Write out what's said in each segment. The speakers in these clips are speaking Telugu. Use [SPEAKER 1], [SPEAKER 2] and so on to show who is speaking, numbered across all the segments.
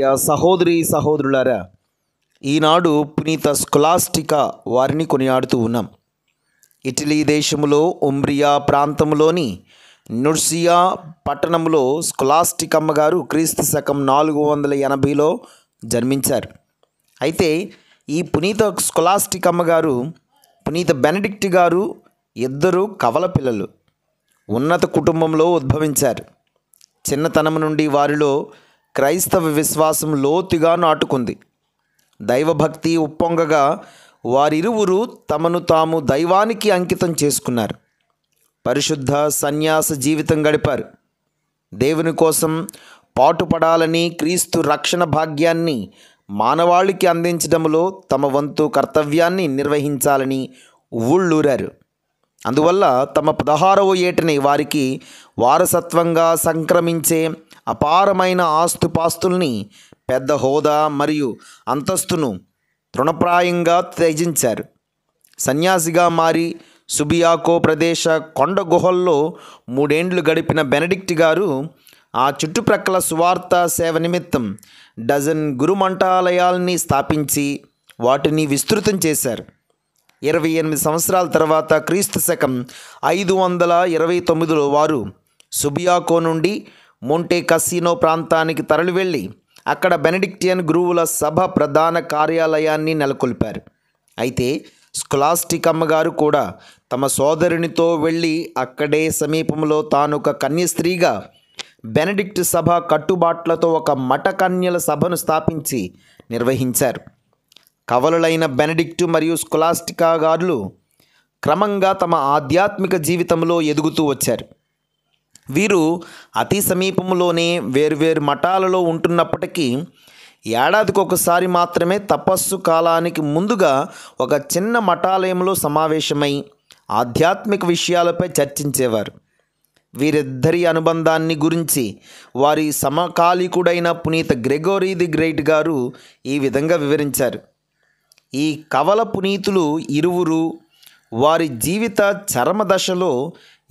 [SPEAKER 1] ప్రియ సహోదరి సహోదరులారా ఈనాడు పునీత స్కులాస్టికా వారిని కొనియాడుతూ ఉన్నాం ఇటలీ దేశంలో ఉమ్రియా ప్రాంతంలోని నుర్సియా పట్టణంలో స్కులాస్టికమ్మ అమ్మగారు క్రీస్తు శకం నాలుగు వందల ఎనభైలో జన్మించారు అయితే ఈ పునీత స్కులాస్టికమ్మ అమ్మగారు పునీత బెనడిక్ట్ గారు ఇద్దరు కవల పిల్లలు ఉన్నత కుటుంబంలో ఉద్భవించారు చిన్నతనం నుండి వారిలో క్రైస్తవ విశ్వాసం లోతుగా నాటుకుంది దైవభక్తి ఉప్పొంగగా వారిరువురు తమను తాము దైవానికి అంకితం చేసుకున్నారు పరిశుద్ధ సన్యాస జీవితం గడిపారు దేవుని కోసం పాటుపడాలని క్రీస్తు రక్షణ భాగ్యాన్ని మానవాళికి అందించడంలో తమ వంతు కర్తవ్యాన్ని నిర్వహించాలని ఊళ్ళూరారు అందువల్ల తమ పదహారవ ఏటని వారికి వారసత్వంగా సంక్రమించే అపారమైన ఆస్తుపాస్తుల్ని పెద్ద హోదా మరియు అంతస్తును తృణప్రాయంగా త్యజించారు సన్యాసిగా మారి సుబియాకో ప్రదేశ కొండ గుహల్లో మూడేండ్లు గడిపిన బెనడిక్ట్ గారు ఆ చుట్టుప్రక్కల సువార్త సేవ నిమిత్తం డజన్ గురుమంటాలయాల్ని స్థాపించి వాటిని విస్తృతం చేశారు ఇరవై ఎనిమిది సంవత్సరాల తర్వాత క్రీస్తు శకం ఐదు వందల ఇరవై తొమ్మిదిలో వారు సుబియాకో నుండి మోంటే కసినో ప్రాంతానికి తరలివెళ్ళి అక్కడ బెనడిక్టియన్ గురువుల సభ ప్రధాన కార్యాలయాన్ని నెలకొల్పారు అయితే స్కులాస్టిక్ అమ్మగారు కూడా తమ సోదరునితో వెళ్ళి అక్కడే సమీపంలో తాను ఒక కన్యస్త్రీగా బెనడిక్ట్ సభ కట్టుబాట్లతో ఒక మఠకన్యల కన్యల సభను స్థాపించి నిర్వహించారు కవలులైన బెనడిక్టు మరియు స్కులాస్టికా గారులు క్రమంగా తమ ఆధ్యాత్మిక జీవితంలో ఎదుగుతూ వచ్చారు వీరు అతి సమీపంలోనే వేర్వేరు మఠాలలో ఉంటున్నప్పటికీ ఏడాదికొకసారి మాత్రమే తపస్సు కాలానికి ముందుగా ఒక చిన్న మఠాలయంలో సమావేశమై ఆధ్యాత్మిక విషయాలపై చర్చించేవారు వీరిద్దరి అనుబంధాన్ని గురించి వారి సమకాలీకుడైన పునీత గ్రెగోరీ ది గ్రేట్ గారు ఈ విధంగా వివరించారు ఈ కవల పునీతులు ఇరువురు వారి జీవిత చరమదశలో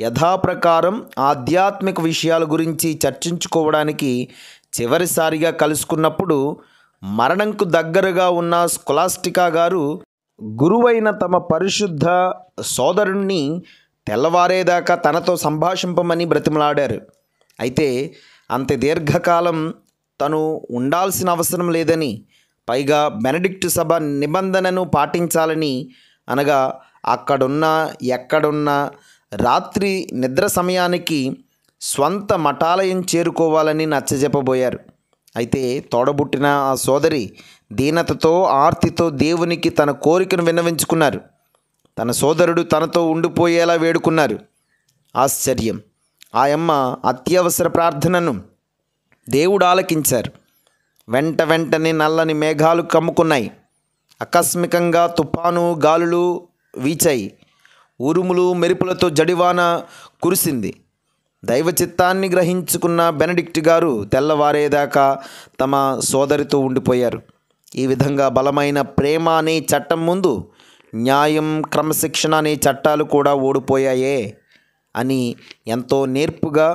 [SPEAKER 1] యథాప్రకారం ఆధ్యాత్మిక విషయాల గురించి చర్చించుకోవడానికి చివరిసారిగా కలుసుకున్నప్పుడు మరణంకు దగ్గరగా ఉన్న స్కొలాస్టికా గారు గురువైన తమ పరిశుద్ధ సోదరుణ్ణి తెల్లవారేదాకా తనతో సంభాషింపమని బ్రతిమలాడారు అయితే అంత దీర్ఘకాలం తను ఉండాల్సిన అవసరం లేదని పైగా బెనడిక్ట్ సభ నిబంధనను పాటించాలని అనగా అక్కడున్న ఎక్కడున్న రాత్రి నిద్ర సమయానికి స్వంత మఠాలయం చేరుకోవాలని నచ్చజెప్పబోయారు అయితే తోడబుట్టిన ఆ సోదరి దీనతతో ఆర్తితో దేవునికి తన కోరికను విన్నవించుకున్నారు తన సోదరుడు తనతో ఉండిపోయేలా వేడుకున్నారు ఆశ్చర్యం ఆయమ్మ అత్యవసర ప్రార్థనను దేవుడు ఆలకించారు వెంట వెంటనే నల్లని మేఘాలు కమ్ముకున్నాయి ఆకస్మికంగా తుఫాను గాలులు వీచాయి ఉరుములు మెరుపులతో జడివాన కురిసింది దైవ చిత్తాన్ని గ్రహించుకున్న బెనడిక్ట్ గారు తెల్లవారేదాకా తమ సోదరితో ఉండిపోయారు ఈ విధంగా బలమైన ప్రేమ అనే చట్టం ముందు న్యాయం క్రమశిక్షణ అనే చట్టాలు కూడా ఓడిపోయాయే అని ఎంతో నేర్పుగా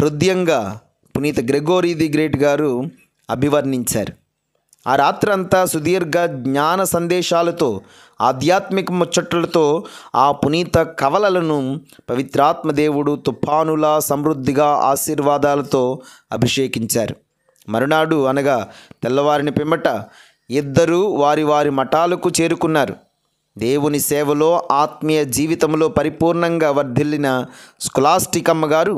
[SPEAKER 1] హృదయంగా పునీత గ్రెగోరీ ది గ్రేట్ గారు అభివర్ణించారు ఆ రాత్రంతా సుదీర్ఘ జ్ఞాన సందేశాలతో ఆధ్యాత్మిక ముచ్చట్లతో ఆ పునీత కవలలను పవిత్రాత్మదేవుడు తుఫానుల సమృద్ధిగా ఆశీర్వాదాలతో అభిషేకించారు మరునాడు అనగా తెల్లవారిని పిమ్మట ఇద్దరూ వారి వారి మఠాలకు చేరుకున్నారు దేవుని సేవలో ఆత్మీయ జీవితంలో పరిపూర్ణంగా వర్ధిల్లిన స్కులాస్టిక్ అమ్మగారు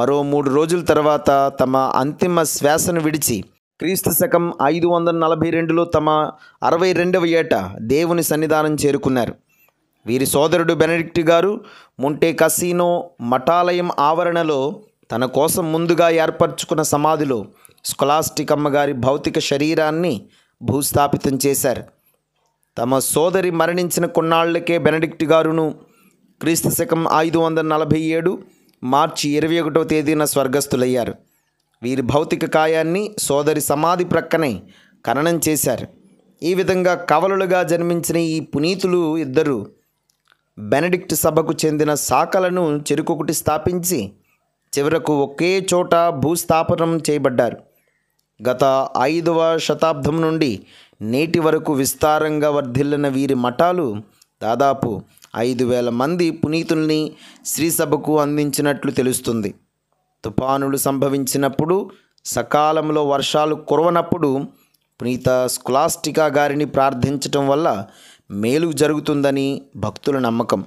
[SPEAKER 1] మరో మూడు రోజుల తర్వాత తమ అంతిమ శ్వాసను విడిచి క్రీస్తు శకం ఐదు వందల నలభై రెండులో తమ అరవై రెండవ ఏట దేవుని సన్నిధానం చేరుకున్నారు వీరి సోదరుడు బెనడిక్ట్ గారు ముంటే కసీనో మఠాలయం ఆవరణలో తన కోసం ముందుగా ఏర్పరచుకున్న సమాధిలో స్కొలాస్టిక్ అమ్మగారి భౌతిక శరీరాన్ని భూస్థాపితం చేశారు తమ సోదరి మరణించిన కొన్నాళ్లకే బెనడిక్ట్ గారును క్రీస్తు శకం ఐదు వందల నలభై ఏడు మార్చి ఇరవై ఒకటవ తేదీన స్వర్గస్థులయ్యారు వీరి భౌతిక కాయాన్ని సోదరి సమాధి ప్రక్కనే ఖననం చేశారు ఈ విధంగా కవలులుగా జన్మించిన ఈ పునీతులు ఇద్దరు బెనడిక్ట్ సభకు చెందిన శాఖలను చెరుకొకటి స్థాపించి చివరకు ఒకే చోట భూస్థాపనం చేయబడ్డారు గత ఐదవ శతాబ్దం నుండి నేటి వరకు విస్తారంగా వర్ధిల్లిన వీరి మఠాలు దాదాపు ఐదు వేల మంది పునీతుల్ని శ్రీసభకు అందించినట్లు తెలుస్తుంది తుఫానులు సంభవించినప్పుడు సకాలంలో వర్షాలు కురవనప్పుడు ప్రీత స్కులాస్టికా గారిని ప్రార్థించటం వల్ల మేలు జరుగుతుందని భక్తుల నమ్మకం